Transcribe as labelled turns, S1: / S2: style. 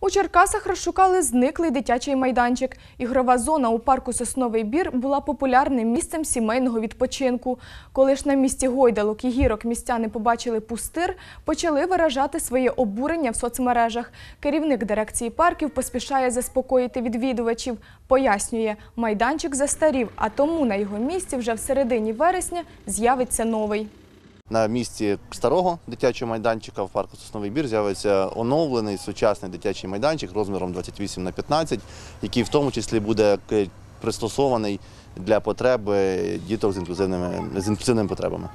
S1: У Черкасах розшукали зниклий дитячий майданчик. Ігрова зона у парку Сосновий бір була популярним місцем сімейного відпочинку. Коли ж на місці гойдалок і гірок містяни побачили пустир, почали виражати своє обурення в соцмережах. Керівник дирекції парків поспішає заспокоїти відвідувачів. Пояснює, майданчик застарів, а тому на його місці вже в середині вересня з'явиться новий.
S2: На місці старого дитячого майданчика в парку Сосновий бір з'явиться оновлений сучасний дитячий майданчик розміром 28 на 15, який в тому числі буде е, пристосований для потреби діток з інклюзивними з інклюзивними потребами.